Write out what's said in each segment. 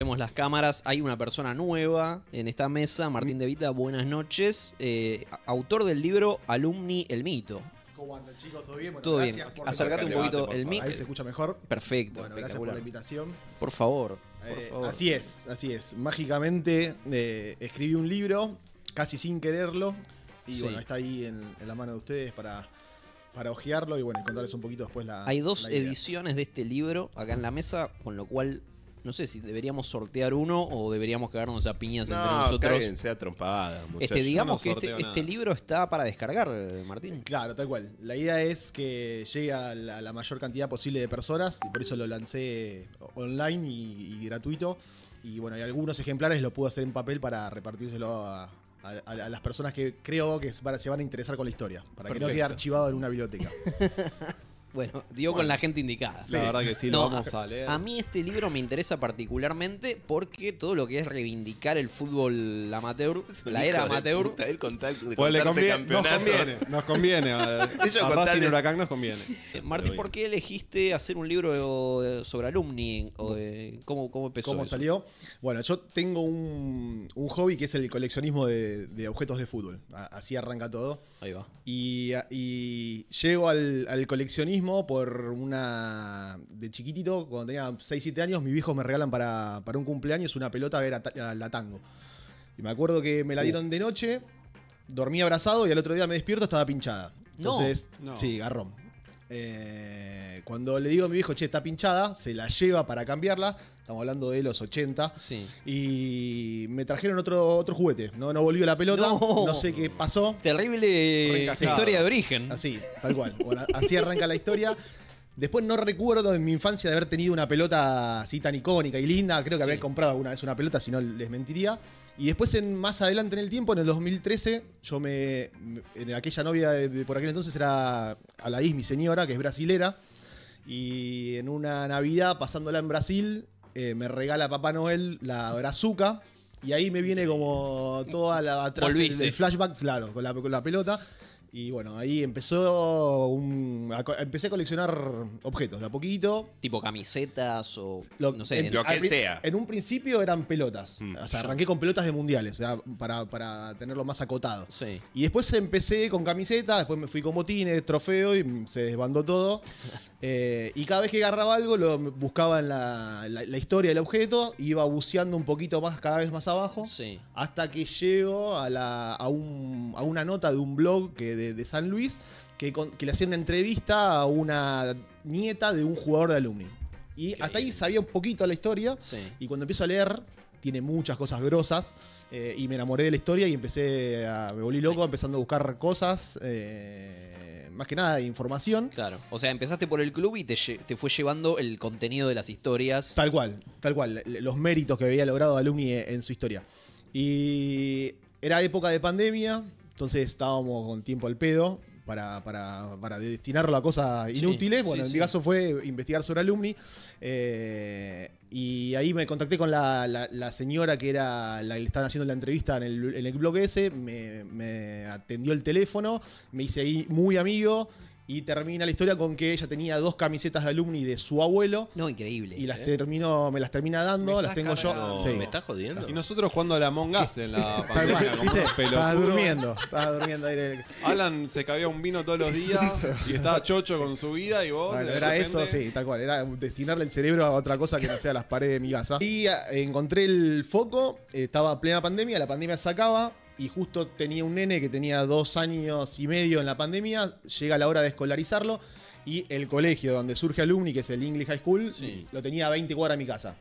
Vemos las cámaras, hay una persona nueva en esta mesa, Martín De Vita, buenas noches, eh, autor del libro Alumni el Mito. ¿Cómo andan chicos? ¿Todo bien? Todo bien, acercate un poquito el mito. Ahí se escucha mejor. Perfecto, Bueno, gracias por la invitación. Por favor, por eh, favor. así es, así es. Mágicamente eh, escribí un libro, casi sin quererlo, y bueno, está ahí en, la mano de ustedes para, para hojearlo y bueno, contarles un poquito después la. Hay dos ediciones de este libro acá en la mesa, con lo cual no sé si deberíamos sortear uno o deberíamos quedarnos a piñas entre nosotros. Este, no, sea este, digamos que este, este libro está para descargar, Martín. Eh, claro, tal cual. La idea es que llegue a la, mayor cantidad posible de personas y por eso lo lancé online y, gratuito. Y bueno, hay algunos ejemplares lo pude hacer en papel para repartírselo a, las personas que creo que se van, a interesar con la historia, para que no quede archivado en una biblioteca. bueno, digo con la gente indicada. La verdad que sí, lo vamos a, leer. A mí este libro me interesa particularmente porque todo lo que es reivindicar el fútbol amateur, la era amateur. de pues le nos conviene, nos Huracán nos conviene. Eh, Martín, ¿por qué elegiste hacer un libro eh, sobre alumni? Eh, ¿cómo, ¿Cómo empezó? ¿Cómo salió? Bueno, yo tengo un, hobby que es el coleccionismo de, objetos de fútbol. Así arranca todo. Ahí va. Y, y llego al coleccionismo por una. De chiquitito, cuando tenía 6-7 años, mis viejos me regalan para, para un cumpleaños una pelota de la tango. Y me acuerdo que me la uh. dieron de noche, dormí abrazado y al otro día me despierto, estaba pinchada. Entonces, sí, garrón. Eh, cuando le digo a mi viejo, che, está pinchada, se la lleva para cambiarla. Estamos hablando de los 80. Y me trajeron otro, otro juguete. No, no volvió la pelota. No, sé qué pasó. Terrible historia de origen. Así, tal cual. así arranca la historia. Después no recuerdo en mi infancia de haber tenido una pelota así tan icónica y linda. Creo que haber comprado alguna vez una pelota, si no les mentiría. Y después, en, más adelante en el tiempo, en el 2013, yo me. En aquella novia de, por aquel entonces era Alaís, mi señora, que es brasilera. Y en una Navidad, pasándola en Brasil, eh, me regala Papá Noel la brazuca. Y ahí me viene como toda la atrás el, flashback, claro, con con la pelota. Y bueno, ahí empezó un, empecé a coleccionar objetos de a poquito. Tipo camisetas o lo, no sé, lo que sea. En un principio eran pelotas. Mm. o sea, arranqué con pelotas de mundiales, para, tenerlo más acotado. Sí. Y después empecé con camisetas, después me fui con botines, trofeo y se desbandó todo. Eh, y cada vez que agarraba algo, lo buscaba en la, la, historia del objeto, iba buceando un poquito más, cada vez más abajo. Hasta que llego a, la, a, un, a una nota de un blog que de, San Luis, que, le hacían una entrevista a una nieta de un jugador de alumni. Y hasta ahí sabía un poquito la historia. Y cuando empiezo a leer, tiene muchas cosas grosas. Eh, y me enamoré de la historia y empecé a. Me volví loco empezando a buscar cosas. Eh, más que nada información. Claro. O sea, empezaste por el club y te, te, fue llevando el contenido de las historias. Tal cual, tal cual. Los méritos que había logrado Alumni eh, en su historia. Y. Era época de pandemia, entonces estábamos con tiempo al pedo para, destinarlo a cosas inútiles. bueno, en mi caso fue investigar sobre alumni. Eh, y ahí me contacté con la, señora que era la que le estaban haciendo la entrevista en el, blog ese. Me, me atendió el teléfono, me hice ahí muy amigo. Y termina la historia con que ella tenía dos camisetas de alumni de su abuelo. No, increíble. Y las ¿eh? me las termina dando, las tengo yo. Me estás jodiendo. Y nosotros jugando a la Mongas en la pandemia Estaba durmiendo, estaba durmiendo ahí. Alan se cabía un vino todos los días y estaba chocho con su vida y vos. Bueno, era eso, sí, tal cual. Era destinarle el cerebro a otra cosa que no sea las paredes de mi casa. Y eh, encontré el foco, estaba plena pandemia, la pandemia se acaba y justo tenía un nene que tenía dos años y medio en la pandemia, llega la hora de escolarizarlo y el colegio donde surge Alumni, que es el English High School, lo tenía a 20 cuadras mi casa.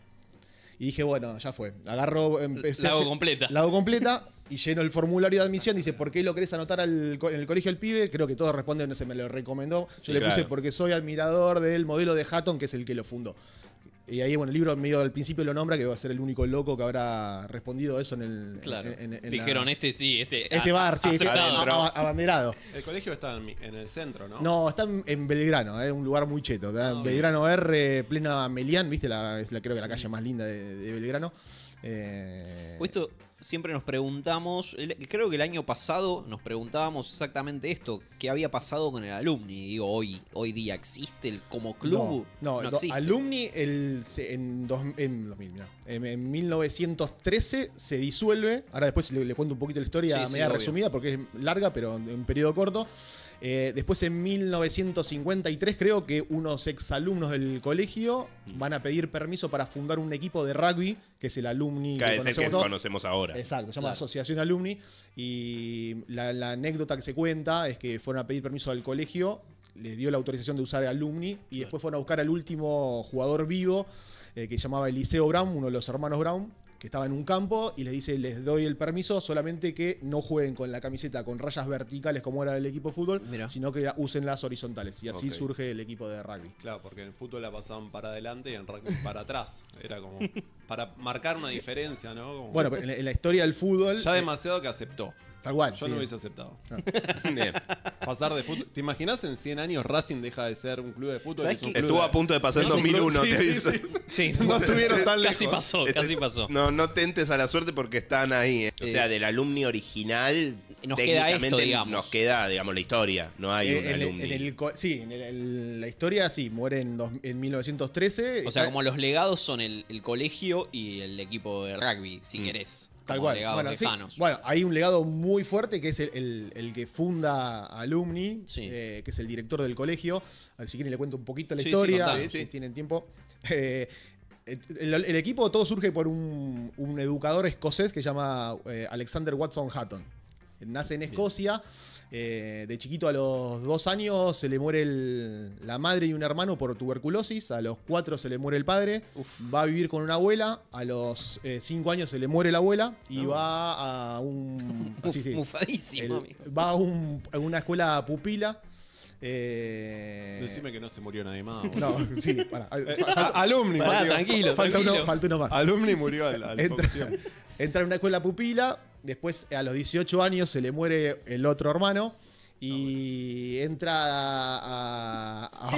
Y dije, bueno, ya fue. Agarro, empecé. La hago completa. La completa y lleno el formulario de admisión. Dice, ¿por qué lo querés anotar en el colegio del pibe? Creo que todos responden, no sé, me lo recomendó. se le puse porque soy admirador del modelo de Hatton, que es el que lo fundó. Y ahí, bueno, el libro medio al principio lo nombra, que va a ser el único loco que habrá respondido eso en el. Claro. Dijeron, este sí, este. Este bar, sí, este, abanderado. El colegio está en, el centro, ¿no? No, está en, Belgrano, es eh, un lugar muy cheto. Ah, Belgrano R, plena Melián, ¿viste? La, es la, creo que la calle más linda de, Belgrano. Eh siempre nos preguntamos, creo que el año pasado nos preguntábamos exactamente esto, qué había pasado con el alumni. Digo, hoy, hoy día existe el como club. No, alumni el, en, en, en, 1913 se disuelve. Ahora después le, cuento un poquito la historia media resumida porque es larga, pero en, en periodo corto. Eh, después en 1953 creo que unos exalumnos del colegio mm. van a pedir permiso para fundar un equipo de rugby, que es el alumni que, conocemos, conocemos, ahora. Exacto, se llama Asociación Alumni. Y la, anécdota que se cuenta es que fueron a pedir permiso al colegio, les dio la autorización de usar alumni y después fueron a buscar al último jugador vivo eh, que se llamaba Eliseo Brown, uno de los hermanos Brown, que estaba en un campo y les dice, les doy el permiso, solamente que no jueguen con la camiseta con rayas verticales como era el equipo de fútbol, sino que usen las horizontales. Y así surge el equipo de rugby. Claro, porque en fútbol la pasaban para adelante y en rugby para atrás. Era como para marcar una diferencia, ¿no? bueno, en la historia del fútbol... Ya eh, demasiado que aceptó. Yo no hubiese aceptado. Pasar de fútbol. ¿Te imaginas en 100 años Racing deja de ser un club de fútbol? Estuvo a punto de pasar en 2001, te no tan lejos. Casi pasó, este, casi pasó. No, no tentes a la suerte porque están ahí. ¿eh? O sea, del alumni original, nos queda digamos. nos queda, digamos, la historia. No hay eh, un alumni. sí, la historia sí, muere en, 1913. O sea, como los legados son el, colegio y el equipo de rugby, si mm. querés. Tal cual. Bueno, hay un legado muy fuerte que es el, que funda Alumni, eh, que es el director del colegio. A ver, si quieren le cuento un poquito la historia, si tienen tiempo. Eh, el, equipo todo surge por un, educador escocés que se llama eh, Alexander Watson Hatton nace en Escocia. Eh, de chiquito a los dos años se le muere la madre y un hermano por tuberculosis. A los cuatro se le muere el padre. Va a vivir con una abuela. A los eh, cinco años se le muere la abuela y va a un. Así, sí, va a, una escuela pupila. Eh, Decime que no se murió nadie más. No, sí, para. alumni, falta, tranquilo, falta, Uno, falta, Uno, más. Alumni murió al, entra, en una escuela pupila, Después, a los 18 años, se le muere el otro hermano. Y ah, entra a.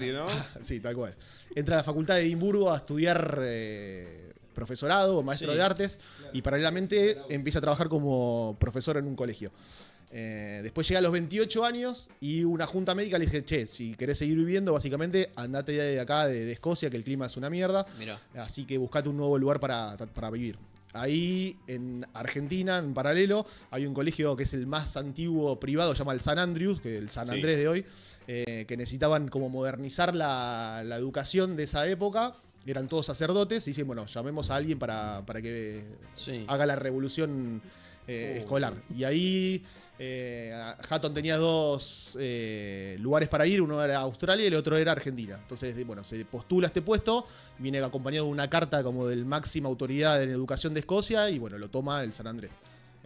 ¿no? sí, tal cual. Entra a la Facultad de Edimburgo a estudiar eh, profesorado maestro de artes. Y paralelamente empieza a trabajar como profesor en un colegio. Eh, después llega a los 28 años y una junta médica le dice, che, si querés seguir viviendo, básicamente andate de acá, de, Escocia, que el clima es una mierda. Así que buscate un nuevo lugar para vivir. Ahí en Argentina, en paralelo, hay un colegio que es el más antiguo privado, se llama el San Andrews, que es el San Andrés de hoy, eh, que necesitaban como modernizar la, educación de esa época eran todos sacerdotes, y dicen, bueno, llamemos a alguien para, que haga la revolución eh, uh. escolar. Y ahí eh, Hatton tenía dos eh, lugares para ir, uno era Australia y el otro era Argentina. Entonces, bueno, se postula a este puesto, viene acompañado de una carta como del máxima autoridad en educación de Escocia y bueno, lo toma el San Andrés.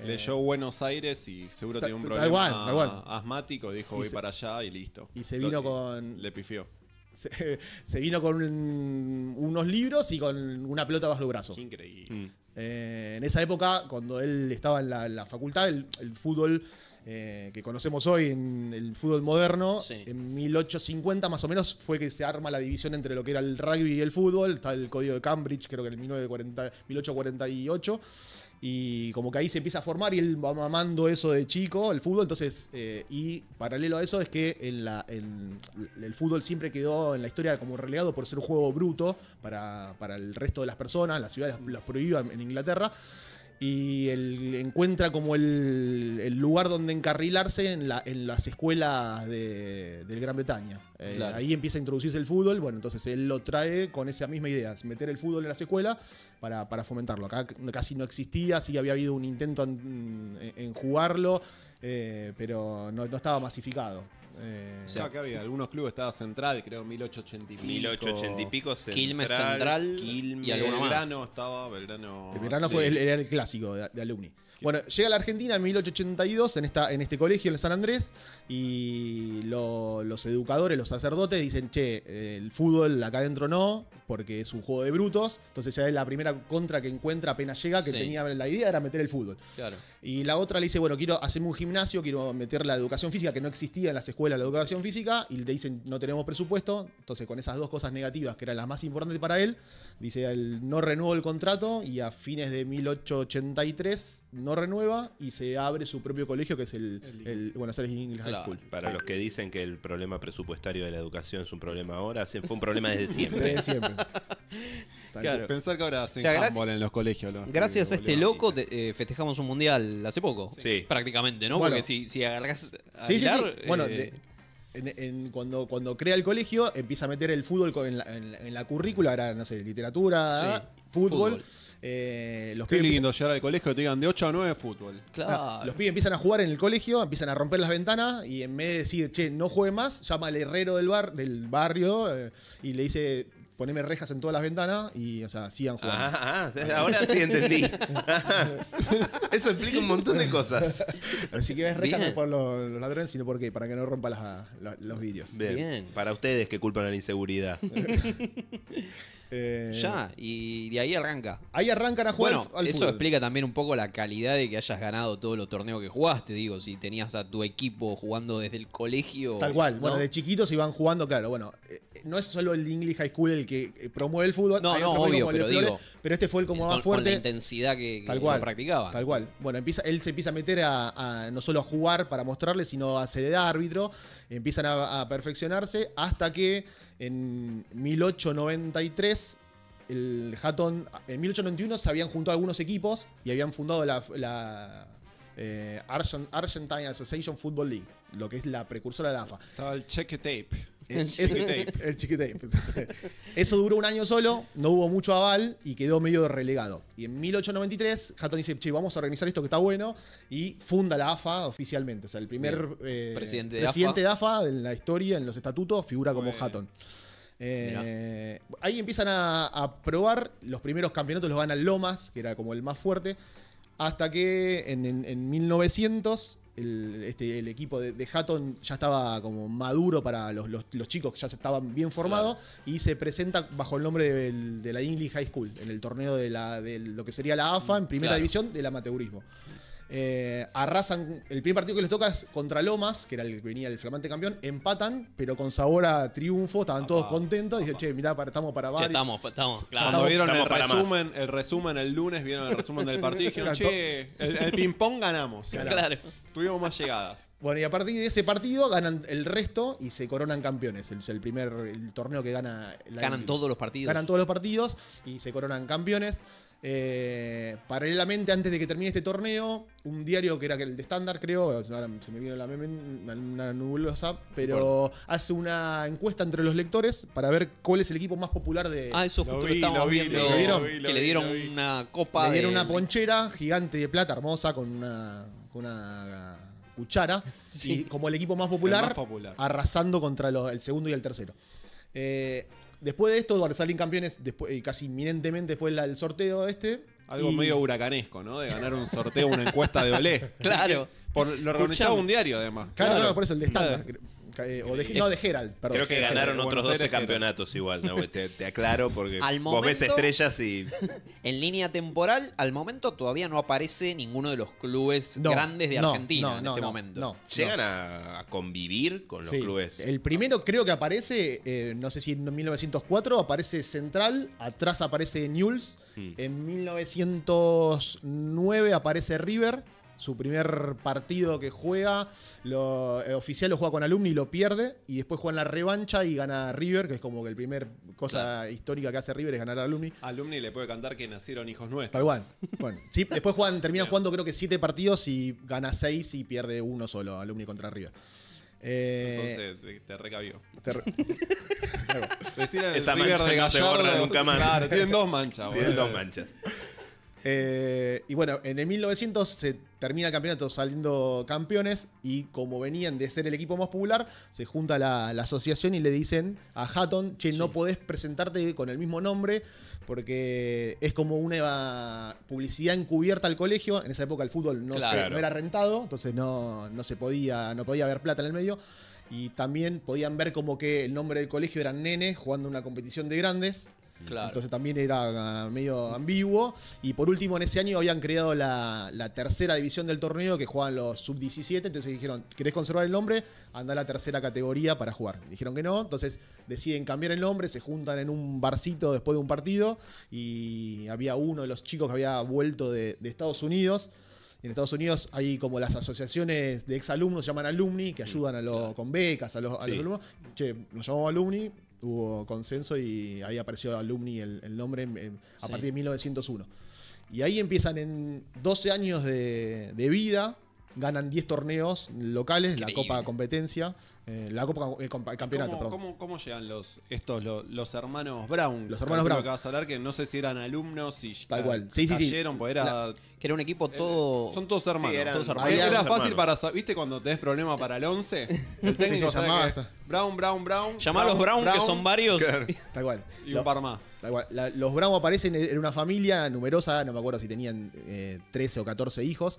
Leyó eh, Buenos Aires y seguro tenía un problema asmático, dijo voy para allá y listo. Y se vino con... Le pifió. Se, vino con unos libros y con una pelota bajo el brazo. Increíble. Mm. Eh, en esa época, cuando él estaba en la, facultad, el, fútbol eh, que conocemos hoy en el fútbol moderno, en 1850 más o menos fue que se arma la división entre lo que era el rugby y el fútbol. Está el código de Cambridge, creo que en 1848. Y como que ahí se empieza a formar y él va mamando eso de chico, el fútbol. Entonces, eh, y paralelo a eso es que en el fútbol siempre quedó en la historia como relegado por ser un juego bruto para, para el resto de las personas. Las ciudades los prohíban en Inglaterra y él encuentra como el, lugar donde encarrilarse en, las escuelas de, Gran Bretaña. Eh, ahí empieza a introducirse el fútbol, bueno, entonces él lo trae con esa misma idea, meter el fútbol en las escuelas para, fomentarlo. Acá casi no existía, sí había habido un intento en, jugarlo, eh, pero no estaba masificado. Eh, o sea, había algunos clubes, estaba Central, creo, 1880 y pico. 1880 y pico, Central. Quilmes Central Quilmes, y alguno Belgrano estaba, Belgrano. El Belgrano sí. fue, era el clásico de alumni. Bueno, llega a la Argentina en 1882 en, esta, en este colegio en San Andrés y los educadores, los sacerdotes dicen, che, el fútbol acá adentro no, porque es un juego de brutos. Entonces ya es la primera contra que encuentra apenas llega, que tenía la idea era meter el fútbol. Y la otra le dice, bueno, quiero hacerme un gimnasio, quiero meter la educación física, que no existía en las escuelas la educación física, y le dicen, no tenemos presupuesto. Entonces con esas dos cosas negativas, que eran las más importantes para él, Dice, el, no renuevo el contrato y a fines de 1883 no renueva y se abre su propio colegio que es el, Buenos Aires English High School. Para los que dicen que el problema presupuestario de la educación es un problema ahora, fue un problema desde siempre. desde siempre. Pensar que ahora hacen o en los colegios. gracias a este loco eh, festejamos un mundial hace poco. Prácticamente, ¿no? Porque si, agarras sí, sí, eh, cuando, cuando crea el colegio, empieza a meter el fútbol en la, currícula, no sé, literatura, fútbol. Eh, los Qué pibes lindo llegar al colegio te digan de 8 a 9 fútbol. Claro. Ah, los pibes empiezan a jugar en el colegio, empiezan a romper las ventanas y en vez de decir, che, no juegue más, llama al herrero del, bar, del barrio eh, y le dice, poneme rejas en todas las ventanas y, o sea, sigan jugando. Ah, ah, ah, ahora sí entendí. Eso explica un montón de cosas. Así que ves rejas no por los, ladrones, sino porque para que no rompa los vidrios. Bien. Para ustedes que culpan la inseguridad. Eh, ya, y de ahí arranca. Ahí arrancan a jugar. Bueno, eso explica también un poco la calidad de que hayas ganado todos los torneos que jugaste. Digo, si tenías a tu equipo jugando desde el colegio. Tal cual, bueno, de chiquitos iban jugando, claro. Bueno, eh, no es solo el English High School el que eh, promueve el fútbol. No, no, obvio, pero, digo, pero este fue el como más fuerte. Con la intensidad que, tal cual, practicaba. Tal cual. Bueno, empieza, él se empieza a meter a, no solo a jugar para mostrarle, sino a ser árbitro. Empiezan a, perfeccionarse hasta que en 1893 el Hatton. En 1891 se habían juntado algunos equipos y habían fundado la, eh, Argentine Association Football League, lo que es la precursora de la AFA. Estaba el check tape. El, ese, Eso duró un año solo, no hubo mucho aval y quedó medio relegado. Y en 1893, Hatton dice, che, vamos a organizar esto que está bueno, y funda la AFA oficialmente. O sea, el primer eh, presidente, de, AFA. en la historia, en los estatutos, figura como Hatton. Eh, ahí empiezan a, probar. Los primeros campeonatos los gana Lomas, que era como el más fuerte. Hasta que en 1900 el, este, el equipo de, Hatton ya estaba como maduro para los, chicos que ya estaban bien formados y se presenta bajo el nombre de la English High School en el torneo de, lo que sería la AFA en primera división del amateurismo. Eh, arrasan. El primer partido que les toca es contra Lomas, que era el que venía el flamante campeón. Empatan, pero con sabor a triunfo. Estaban todos contentos. dijeron che, mirá, para, estamos para Cuando vieron el, resumen, el lunes, vieron el resumen del partido y dijeron, che, el, ping-pong ganamos. Tuvimos más llegadas. Bueno, y a partir de ese partido ganan el resto y se coronan campeones. Es el primer torneo que gana. ganan todos los partidos. Ganan todos los partidos y se coronan campeones. Eh, paralelamente, antes de que termine este torneo, un diario que era el de Standard, creo, ahora se me vino la meme, una nubulosa, pero hace una encuesta entre los lectores para ver cuál es el equipo más popular de. Ah, eso justo lo, estábamos viendo. que le dieron una copa. Le dieron una ponchera gigante de plata, hermosa, con una. cuchara. Sí. como el equipo más popular, arrasando contra el segundo y el tercero. Eh, Después de esto salen campeones, después, eh, casi inminentemente después el sorteo este. Algo medio huracanesco, ¿no? De ganar un sorteo, una encuesta de Olé. claro. Por, lo organizaba un diario, además. Claro, por eso el de estándar. Eh, eh, eh, no, de Gerald. Creo que ganaron otros 12 campeonatos igual, te, aclaro, porque vos ves estrellas y. En línea temporal, al momento todavía no aparece ninguno de los clubes grandes de Argentina en este momento. ¿Llegan a, convivir con los clubes? El primero creo que aparece, no sé si en 1904, aparece Central, atrás aparece Newells, mm. en 1909 aparece River su primer partido que juega, lo, eh, oficial lo juega con Alumni y lo pierde, y después juega la revancha y gana River, que es como que el primer cosa histórica que hace River es ganar a Alumni. Alumni le puede cantar que nacieron hijos nuestros. Tal cual. Bueno, sí, después juegan, terminan jugando creo que siete partidos y gana seis y pierde uno solo, Alumni contra River. Entonces eh, te recabió. Esa River de no se nunca más. tienen dos manchas. Tienen dos manchas. Eh, y bueno, en el 1900 se termina el campeonato saliendo campeones y como venían de ser el equipo más popular, se junta la, asociación y le dicen a Hatton, che, no podés presentarte con el mismo nombre porque es como una publicidad encubierta al colegio. En esa época el fútbol no, era rentado, entonces no, se podía, no podía haber plata en el medio. Y también podían ver como que el nombre del colegio era Nene jugando una competición de grandes. Entonces también era ah, medio ambiguo. Y por último, en ese año habían creado la, tercera división del torneo que jugaban los sub-17. Entonces dijeron, ¿querés conservar el nombre? Anda a la tercera categoría para jugar. Dijeron que no. Entonces deciden cambiar el nombre, se juntan en un barcito después de un partido. Y había uno de los chicos que había vuelto de, Estados Unidos en Estados Unidos hay como las asociaciones de exalumnos, llaman alumni, que ayudan a los, con becas a los, los alumnos. Che, nos llamamos alumni, hubo consenso y ahí apareció Alumni el, nombre a partir de 1901. Y ahí empiezan en 12 años de, vida, ganan 10 torneos locales, la Copa Competencia, eh, la Copa eh, el Campeonato. ¿Cómo, ¿cómo, llegan los, estos, los, hermanos Brown? Los hermanos Brown. Acabas vas a hablar que no sé si eran alumnos, y Tal cual. Sí, sí, sí. Pues era, que era un equipo eh, todo. son todos hermanos. Era, fácil para. ¿Viste cuando tenés problema para el 11? El técnico sabe Brown, Brown, Brown. Llamá los Brown, que son varios. Tal cual. Y los, un par más. los Brown aparecen en una familia numerosa, no me acuerdo si tenían 13 o 14 hijos.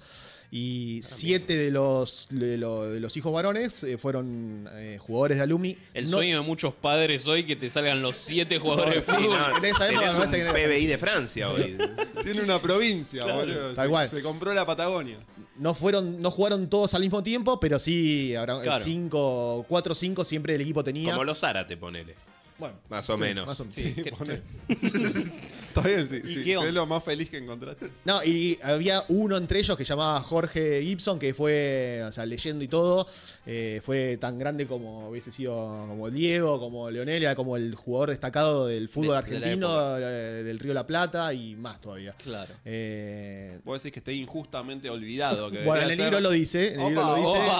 Y siete de los, de los, hijos varones eh, fueron eh, jugadores de alumni. El sueño de muchos padres hoy que te salgan los siete jugadores de fútbol. en esa época un PBI de Francia hoy. Tiene una provincia, boludo. Tal se, se, compró la Patagonia. No, fueron, no jugaron todos al mismo tiempo, pero sí, habrá cinco, cuatro o cinco siempre el equipo tenía. Como los Zárate, ponele. Bueno, más o menos. Sí, que- bien, sí. lo más feliz que encontraste. No, y había uno entre ellos que llamaba Jorge Gibson, que fue, o sea, leyendo y todo, eh, fue tan grande como hubiese sido como Diego, como Leonel, era como el jugador destacado del fútbol argentino, eh, del Río La Plata y más todavía. Claro. Eh, Vos decís que esté injustamente olvidado. bueno, en el libro lo dice, en el libro lo dice.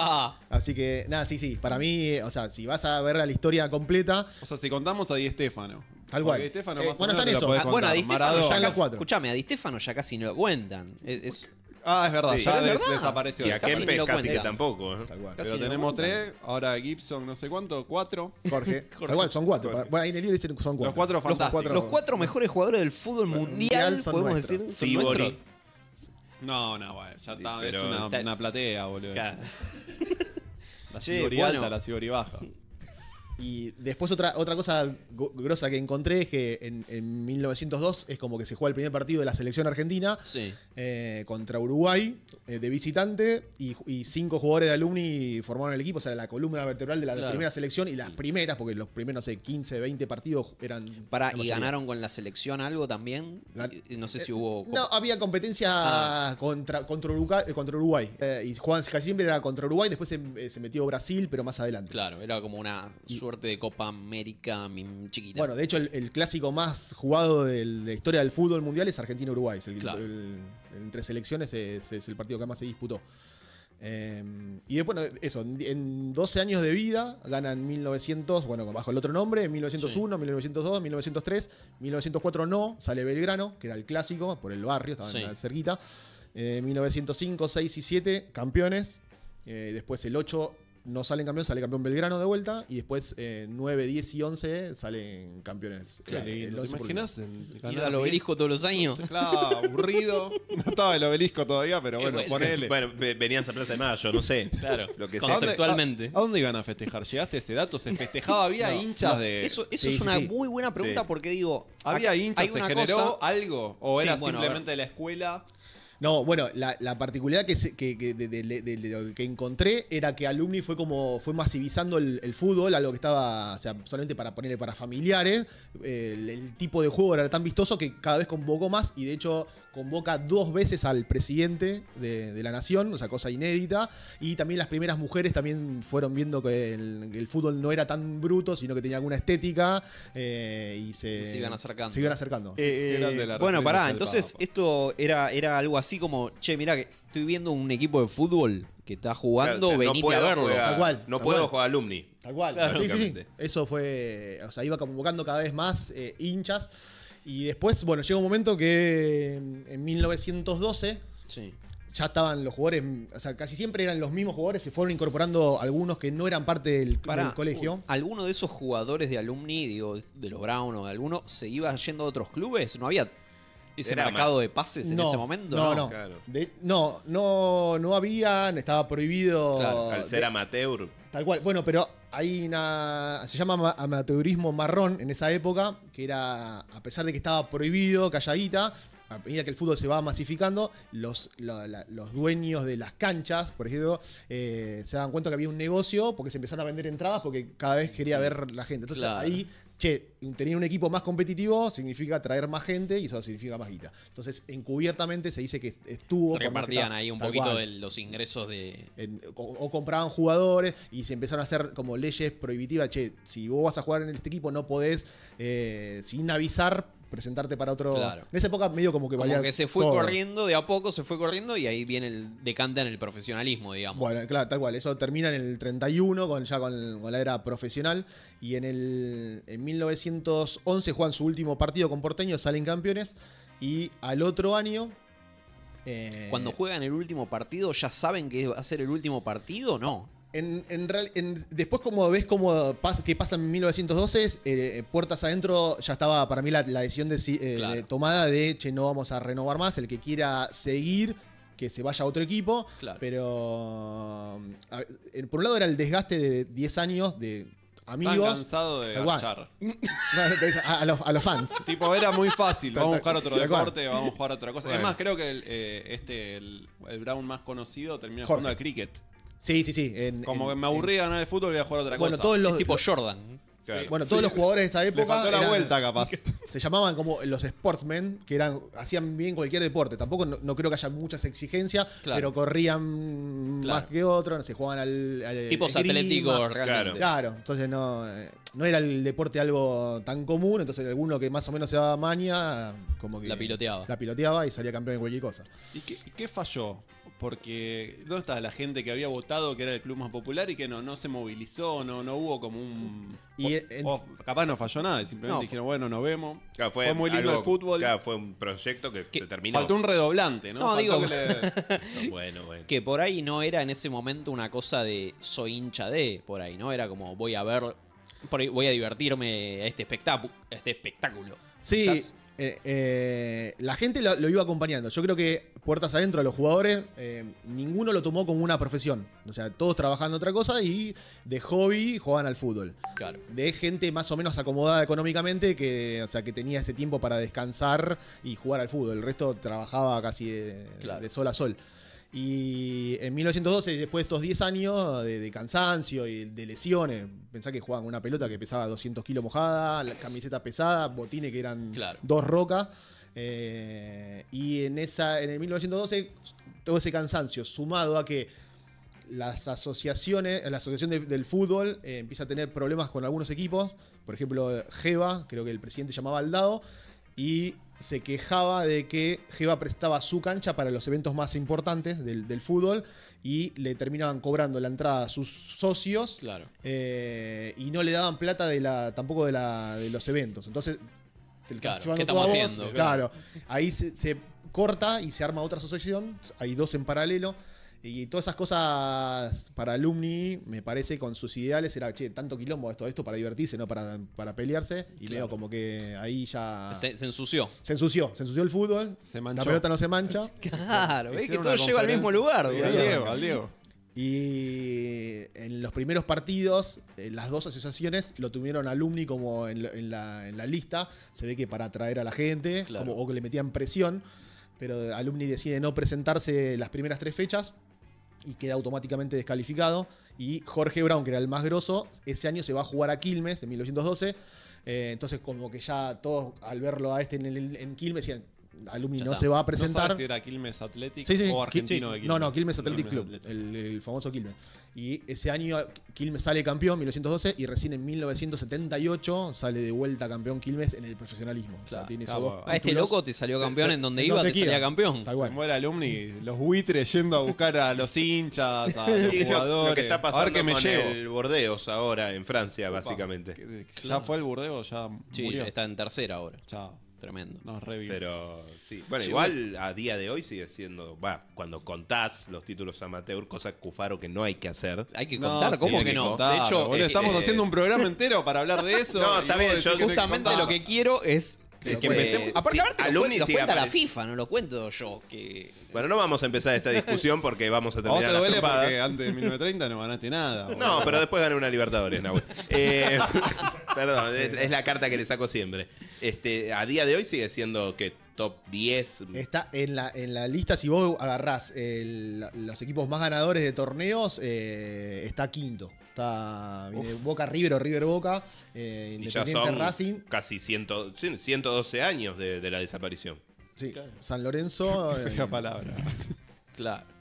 Así que, nada, sí, sí, para mí, o sea, si vas a ver la historia completa, O sea, si vamos a Di Stefano. Tal cual. Eh, bueno, están eso. Ah, bueno, a Di Stefano ya casi, Escuchame, a Di Stefano ya casi no lo cuentan. Es, Ah, es verdad, ya desapareció. Sí, a casi, casi que tampoco. ¿eh? Tal cual. Pero tenemos tres, ahora Gibson no sé cuánto, cuatro. Jorge. Jorge. Tal son cuatro. Bueno, ahí en el libro dicen que son cuatro. Los cuatro Los cuatro, mejores jugadores del fútbol mundial, podemos decir. Sí, son No, no, bueno, ya está, es una, una platea, boludo. La Sibori alta, la Sibori baja. Y después otra, otra cosa grosa que encontré es que en, 1902 es como que se juega el primer partido de la selección argentina eh, contra Uruguay eh, de visitante y, cinco jugadores de alumni formaron el equipo, o sea, la columna vertebral de la primera selección y las mm. primeras, porque los primeros, no 15, 20 partidos eran... Para, ¿Y ganaron con la selección algo también? no sé si hubo... Eh, no, había competencia ah. contra, contra Uruguay. y Juan casi siempre era contra Uruguay, después se, metió Brasil, pero más adelante. Claro, era como una de Copa América chiquita. Bueno, de hecho, el, clásico más jugado de la historia del fútbol mundial es Argentina-Uruguay. en entre selecciones es, el partido que más se disputó. Eh, y después, eso, en 12 años de vida ganan 1900, bueno, bajo el otro nombre, 1901, 1902, 1903, 1904 no, sale Belgrano, que era el clásico, por el barrio, estaba cerquita. 1905, eh, 6 y 7, campeones. Eh, después el 8 no salen campeones, sale campeón Belgrano de vuelta y después 9, eh, 10 y 11 salen campeones. ¿Te imaginas? Ir obelisco todos los años. aburrido. No estaba el obelisco todavía, pero bueno, ponele. Bueno, venían a Plaza de Mayo, no sé. Claro, conceptualmente. ¿A dónde, iban a festejar? ¿Llegaste a ese dato? ¿Se festejaba? ¿Había hinchas de.? Eso, eso es una muy buena pregunta porque digo. ¿Había hinchas? ¿Se generó algo? ¿O era simplemente la escuela? No, bueno, la, particularidad que, de, lo que encontré era que Alumni fue como fue masivizando el, el fútbol, algo que estaba, o sea, solamente para ponerle para familiares. El, el, tipo de juego era tan vistoso que cada vez convocó más y de hecho convoca dos veces al presidente de, la nación, o sea, cosa inédita, y también las primeras mujeres también fueron viendo que el, fútbol no era tan bruto, sino que tenía alguna estética eh, y se, se, iban acercando. acercando. Eh, eh, bueno, pará, entonces esto era, era algo así como, che, mirá que estoy viendo un equipo de fútbol que está jugando, no a verlo. tal cual. No puedo jugar alumni. Tal cual. Eso fue, o sea, iba convocando cada vez más hinchas. Y después, bueno, llega un momento que en 1912 sí. ya estaban los jugadores, o sea, casi siempre eran los mismos jugadores, se fueron incorporando algunos que no eran parte del, del colegio. ¿Alguno de esos jugadores de alumni, digo, de los Brown o de alguno, se iba yendo a otros clubes? ¿No había ¿Ese Era mercado de pases en ese momento? No, no. no, no, había, estaba prohibido. Claro, Al ser amateur. Tal cual. Bueno, pero hay una. Se llama amateurismo marrón en esa época, que era, a pesar de que estaba prohibido, calladita, a medida que el fútbol se va masificando, los, los dueños de las canchas, por ejemplo, eh, se dan cuenta que había un negocio porque se empezaron a vender entradas porque cada vez quería ver la gente. Entonces ahí che, tener un equipo más competitivo significa traer más gente y eso significa más guita. Entonces, encubiertamente se dice que estuvo... Repartían ahí un poquito de los ingresos de... o, compraban jugadores y se empezaron a hacer como leyes prohibitivas, che, si vos vas a jugar en este equipo no podés, eh, sin avisar, presentarte para otro. Claro. En esa época medio como que valía. se fue corriendo, de a poco se fue corriendo y ahí viene el decante en el profesionalismo, digamos. Bueno, claro, tal cual. Eso termina en el 31, con, ya con, la era profesional. Y en, el, en 1911 juegan su último partido con Porteño, salen campeones. Y al otro año, eh, Cuando juegan el último partido, ¿ya saben que va a ser el último partido? No. En, en, después, como ves como que pasa en 1912, eh, puertas adentro ya estaba para mí la, decisión eh, tomada de, che, no vamos a renovar más, el que quiera seguir, que se vaya a otro equipo, pero por un lado era el desgaste de 10 años de amigos. cansado de A, los, fans. Tipo, era muy fácil. Vamos a buscar otro deporte, vamos a jugar otra cosa. Además, creo que el, eh, este, el, Brown más conocido termina jugando al cricket. Sí, sí, sí. en- Como que me aburría ganar el fútbol y voy a jugar otra otra Bueno, cosa. todos los- Es tipo Jordan. Bueno, todos los jugadores de esta época. la vuelta, capaz. Se llamaban como los sportsmen, que eran, hacían bien cualquier deporte. Tampoco no, creo que haya muchas exigencias, pero corrían más que otros, no sé, jugaban al. al Tipos atléticos, Claro. entonces no, eh, no era el deporte algo tan común, entonces alguno que más o menos se daba maña, como que. La piloteaba. La piloteaba y salía campeón en cualquier cosa. ¿Y qué, falló? Porque, ¿dónde está la gente que había votado que era el club más popular y que no, no se movilizó, no, no hubo como un capaz no falló nada, simplemente dijeron, bueno, nos vemos. Claro, fue, muy lindo el fútbol. fue un proyecto que, terminó. Faltó un redoblante, ¿no? No, digo. Que por ahí no era en ese momento una cosa de soy hincha de, por ahí, ¿no? Era como voy a ver, voy a divertirme a este, espectáculo este espectáculo. Sí. Eh, eh, la gente lo, iba acompañando. Yo creo que puertas adentro a los jugadores, eh, ninguno lo tomó como una profesión. O sea, todos trabajando otra cosa y de hobby jugaban al fútbol. De gente más o menos acomodada económicamente que, o sea, que tenía ese tiempo para descansar y jugar al fútbol. El resto trabajaba casi de sol a sol. Y en 1912, después de estos 10 años de, cansancio y de lesiones, pensá que jugaban una pelota que pesaba 200 kilos mojada, la camiseta pesada, botines que eran dos rocas. Eh, y en, esa, en el 1912, todo ese cansancio, sumado a que las asociaciones, la asociación del fútbol eh, empieza a tener problemas con algunos equipos, por ejemplo, Jeva, creo que el presidente llamaba al dado, y se quejaba de que Jeva prestaba su cancha para los eventos más importantes del, fútbol y le terminaban cobrando la entrada a sus socios eh, y no le daban plata de la, tampoco de, la, de los eventos. Entonces, claro, ahí se corta y se arma otra asociación, hay dos en paralelo y todas esas cosas para alumni, me parece, con sus ideales era, che, tanto quilombo esto, esto para divertirse, no para, pelearse. Y como que ahí ya... Se, ensució. Se ensució, se ensució el fútbol. Se La pelota no se mancha. Claro, ves que todo llega al mismo lugar. al Diego, Y eh, en los primeros partidos, eh, las dos asociaciones lo tuvieron alumni como en, la, en la, lista. Se ve que para atraer a la gente o que le metían presión. Pero alumni decide no presentarse las primeras tres fechas y queda automáticamente descalificado. Y Jorge Brown, que era el más grosso, ese año se va a jugar a Quilmes en 1812 eh, entonces, como que ya todos al verlo a este en, en Quilmes decían, Alumni no se va a presentar. No si era Quilmes Athletic o Argentino No, no, Quilmes Athletic Club, El, famoso Quilmes. Y ese año Quilmes sale campeón, 1912, y recién en 1978 sale de vuelta campeón Quilmes en el profesionalismo. este loco te salió campeón en donde iba, te salía campeón. Tal cual. muere Alumni, los buitres yendo a buscar a los hinchas, a los jugadores. Lo, está pasando a ver que me llevo. el Bordeos ahora en Francia, básicamente. ya fue el Bordeos, ya murió. Sí, está en tercera ahora. Chao tremendo. No, re Pero sí. Bueno, igual a día de hoy sigue siendo. Va, cuando contás los títulos amateur, cosa cufaro que no hay que hacer. Hay que contar, ¿cómo que, no? De hecho, bueno, este, estamos eh, haciendo un programa entero para hablar de eso. No, está bien. Yo justamente lo que quiero es que, que empecemos. Eh, aparte, sí, lo, cuenta la FIFA, no lo cuento yo. Que... Bueno, no vamos a empezar esta discusión porque vamos a terminar. A vos te duele porque antes de 1930 no ganaste nada. No, pero después gané una Libertadores, Nahuel. Eh, perdón, es, es, la carta que le saco siempre. Este, a día de hoy sigue siendo que top 10. Está en la, en la lista, si vos agarrás los equipos más ganadores de torneos, eh, está quinto. Está Boca River o River Boca, eh, Independiente Racing. Casi 112 años de, la desaparición. Sí, San Lorenzo. Qué eh, palabra. claro.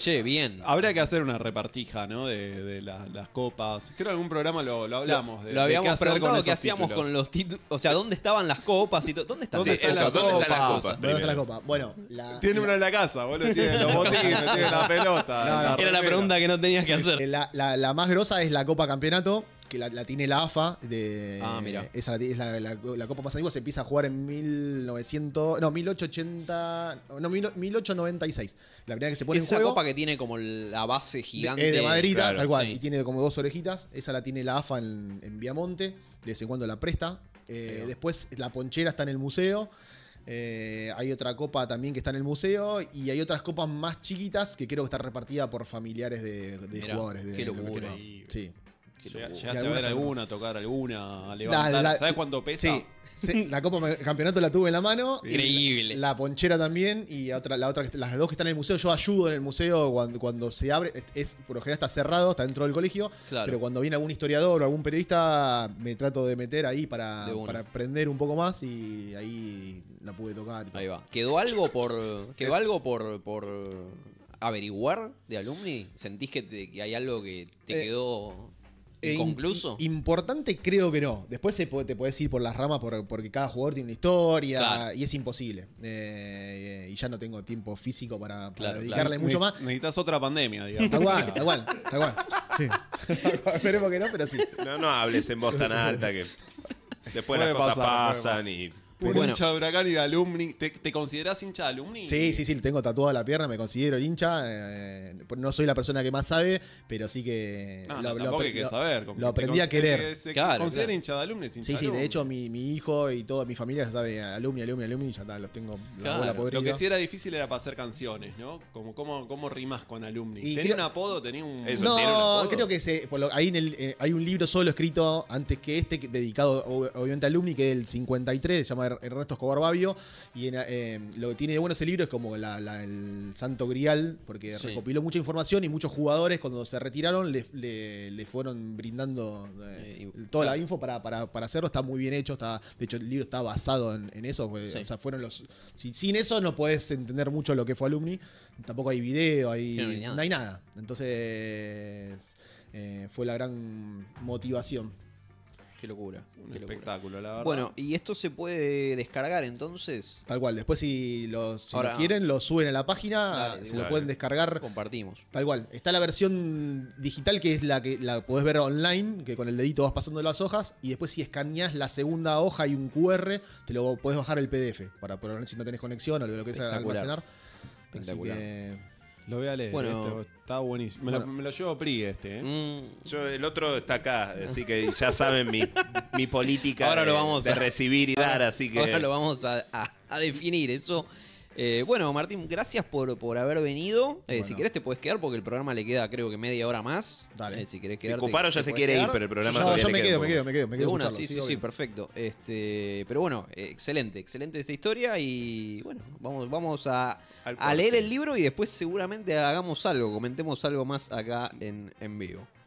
Che, bien. Habría que hacer una repartija, ¿no? De, las copas. Creo que en algún programa lo, hablamos. lo habíamos hacer preguntado con hacíamos con los títulos. O sea, ¿dónde estaban las copas y ¿Dónde están las está copa? Bueno, Tiene uno en la casa, Tiene los botines, tiene la pelota. Era la pregunta que no tenías que hacer. la, la más grosa es la Copa Campeonato, que la, tiene la AFA. De, ah, mira. Esa es la, Copa más antigua, se empieza a jugar en 1900, no, 1880, no, 1896. La primera que se pone en juego. Esa copa que tiene como la base gigante. de maderita, tal cual, y tiene como dos orejitas. Esa la tiene la AFA en, Viamonte, de vez en cuando la presta. Eh, después la ponchera está en el museo. Eh, hay otra copa también que está en el museo y hay otras copas más chiquitas que creo que está repartida por familiares de, jugadores. De, Sí. Llegaste a ver alguna, tocar alguna, levantar. La, ¿Sabes cuánto pesa? Sí. la Copa Campeonato la tuve en la mano. Increíble. La, ponchera también y la otra, las dos que están en el museo. Yo ayudo en el museo cuando, se abre. Es, por lo general está cerrado, está dentro del colegio. Pero cuando viene algún historiador o algún periodista, me trato de meter ahí para, aprender un poco más y ahí la pude tocar. Ahí va. ¿Quedó algo por. quedó algo por, averiguar de alumni? ¿Sentís que, hay algo que te eh, quedó e Incluso importante creo que no. Después te puedes ir por las ramas porque cada jugador tiene una historia y es imposible. Eh, y ya no tengo tiempo físico para, dedicarle mucho más. Necesitas otra pandemia, digamos. está está Sí. Esperemos que no, pero sí. No, hables en voz tan alta que después las cosas pasan y un bueno. hincha de Huracán y de Alumni. ¿Te, considerás hincha de Alumni? Sí, sí, sí, tengo tatuada la pierna, me considero hincha. Eh, no soy la persona que más sabe, pero sí que. lo, aprendí a querer. considera hincha de Alumni, Sí, sí, de hecho, mi, hijo y toda mi familia ya saben Alumni, Alumni, Alumni, ya los tengo la Lo que sí era difícil era para hacer canciones, ¿no? Como cómo, rimas con Alumni. ¿Tenía un apodo? ¿Tenía un.? no, creo que ahí eh, hay un libro solo escrito antes que este, dedicado obviamente a Alumni, que es del 53, se llama Ernesto Escobar Babio. Y en, eh, lo que tiene de bueno ese libro es como el santo grial, porque recopiló mucha información y muchos jugadores cuando se retiraron le, fueron brindando eh, eh, toda la info para, hacerlo. Está muy bien hecho. Está, de hecho, el libro está basado en, eso. O sea, fueron los. sin eso no podés entender mucho lo que fue Alumni. Tampoco hay video, no, hay nada. Entonces. fue la gran motivación. Qué locura. Un qué espectáculo, la verdad. Bueno, ¿y esto se puede descargar entonces? Tal cual, después si, lo, quieren, lo suben a la página, ah, se lo pueden descargar. Compartimos. Tal cual. Está la versión digital que es la que la podés ver online, que con el dedito vas pasando las hojas, y después si escaneás la segunda hoja y un QR, te lo podés bajar el PDF para probar si no tenés conexión o lo que sea almacenar. Así lo voy a leer. Bueno, está buenísimo. Me, lo, llevo PRI este. ¿eh? Mm. Yo, el otro está acá, así que ya saben mi, política de, recibir y dar, así que... Ahora lo vamos a, a, a definir, eso eh, bueno, Martín, gracias por, haber venido. Eh, si quieres te puedes quedar porque el programa le queda creo que media hora más. Dale. Eh, si quieres quedarte, Cufaro ya se quiere ir, pero el programa... yo me quedo, me quedo, me quedo, sí, sí, sí, perfecto. Este, pero bueno, excelente, excelente esta historia y bueno, vamos, vamos a, leer el libro y después seguramente hagamos algo, comentemos algo más acá en, en vivo.